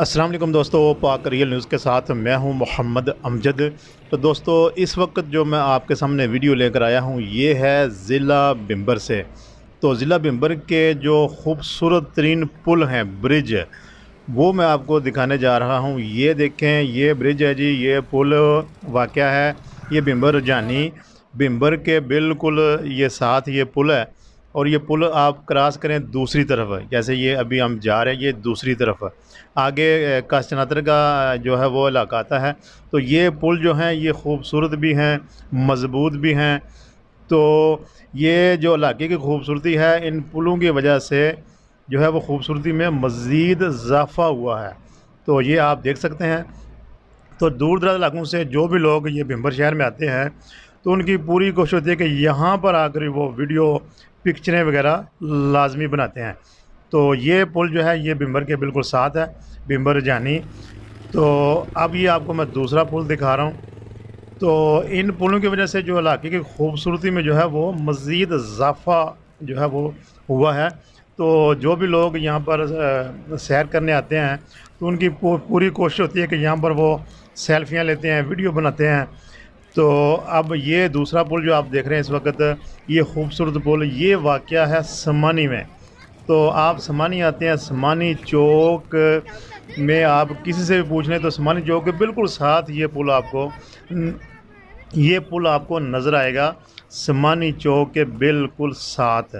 असलम दोस्तों पाक real news के साथ मैं हूं मोहम्मद अमजद तो दोस्तों इस वक्त जो मैं आपके सामने वीडियो लेकर आया हूं ये है ज़िला बिम्बर से तो ज़िला बिम्बर के जो खूबसूरत तरीन पुल हैं ब्रिज वो मैं आपको दिखाने जा रहा हूं ये देखें ये ब्रिज है जी ये पुल वाक़ है ये बिम्बर जानी बिम्बर के बिल्कुल ये साथ ये पुल है और ये पुल आप क्रॉस करें दूसरी तरफ है जैसे ये अभी हम जा रहे हैं ये दूसरी तरफ है आगे काशनातर का जो है वो इलाका आता है तो ये पुल जो हैं ये खूबसूरत भी हैं मज़बूत भी हैं तो ये जो इलाके की खूबसूरती है इन पुलों की वजह से जो है वो खूबसूरती में मज़ीद इजाफ़ा हुआ है तो ये आप देख सकते हैं तो दूर दराज इलाकों से जो भी लोग ये भिम्बर शहर में आते हैं तो उनकी पूरी कोशिश होती है कि यहाँ पर आकर वो वीडियो पिक्चरें वगैरह लाजमी बनाते हैं तो ये पुल जो है ये बिम्बर के बिल्कुल साथ है बिम्बर जानी तो अब ये आपको मैं दूसरा पुल दिखा रहा हूँ तो इन पुलों की वजह से जो इलाके की खूबसूरती में जो है वो मज़ीद इजाफा जो है वो हुआ है तो जो भी लोग यहाँ पर सैर करने आते हैं तो उनकी पूरी कोशिश होती है कि यहाँ पर वो सेल्फियाँ लेते हैं वीडियो बनाते हैं तो अब ये दूसरा पुल जो आप देख रहे हैं इस वक्त ये खूबसूरत पुल ये वाक़ है समानी में तो आप समानी आते हैं समानी चौक में आप किसी से भी पूछ लें तो समानी चौक के बिल्कुल साथ ये पुल आपको ये पुल आपको नज़र आएगा समानी चौक के बिल्कुल साथ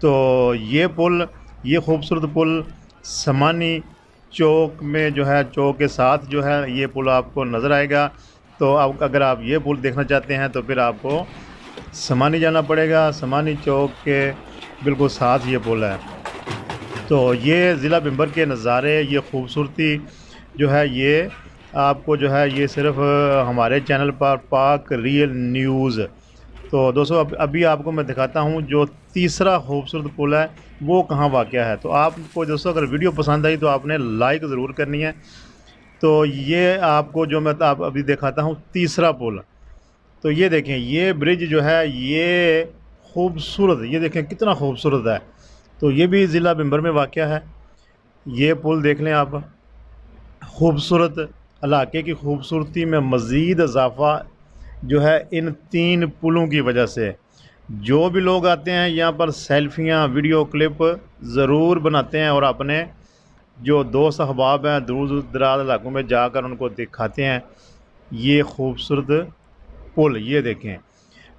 तो ये पुल ये खूबसूरत पुल समानी चौक में जो है चौक के साथ जो है ये पुल आपको नज़र आएगा तो आप अगर आप ये पुल देखना चाहते हैं तो फिर आपको समानी जाना पड़ेगा समानी चौक के बिल्कुल साथ ये पुल है तो ये ज़िला बिम्बर के नज़ारे ये खूबसूरती जो है ये आपको जो है ये सिर्फ हमारे चैनल पर पाक रियल न्यूज़ तो दोस्तों अब अभी आपको मैं दिखाता हूँ जो तीसरा खूबसूरत पुल है वो कहाँ वाक़ है तो आपको दोस्तों अगर वीडियो पसंद आई तो आपने लाइक ज़रूर करनी है तो ये आपको जो मैं आप अभी दिखाता हूँ तीसरा पुल तो ये देखें ये ब्रिज जो है ये खूबसूरत ये देखें कितना खूबसूरत है तो ये भी ज़िला बिम्बर में वाक़ है ये पुल देख लें आप खूबसूरत इलाके की खूबसूरती में मज़ीद इजाफ़ा जो है इन तीन पुलों की वजह से जो भी लोग आते हैं यहाँ पर सेल्फियाँ वीडियो क्लिप ज़रूर बनाते हैं और अपने जो दो सहबाब हैं दूर दूर दराज इलाकों में जाकर उनको दिखाते हैं ये खूबसूरत पुल ये देखें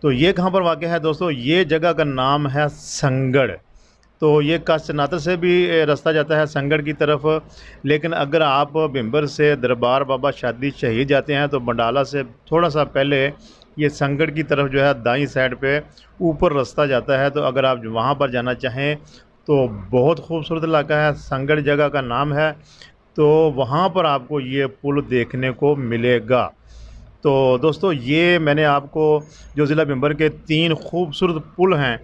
तो ये कहाँ पर वाक़ है दोस्तों ये जगह का नाम है संगड़ तो ये काशनातर से भी रास्ता जाता है संगड़ की तरफ लेकिन अगर आप भिम्बर से दरबार बाबा शादी शहीद जाते हैं तो बंडाला से थोड़ा सा पहले ये संगड़ की तरफ जो है दाई साइड पे ऊपर रास्ता जाता है तो अगर आप वहाँ पर जाना चाहें तो बहुत खूबसूरत इलाका है संगड़ जगह का नाम है तो वहाँ पर आपको ये पुल देखने को मिलेगा तो दोस्तों ये मैंने आपको जो ज़िला भिम्बर के तीन खूबसूरत पुल हैं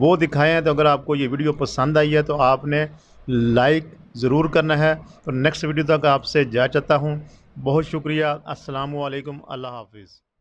वो दिखाए हैं तो अगर आपको ये वीडियो पसंद आई है तो आपने लाइक ज़रूर करना है तो नेक्स्ट वीडियो तक आपसे जा चाहता हूँ बहुत शुक्रिया असलकम अल्लाह हाफिज़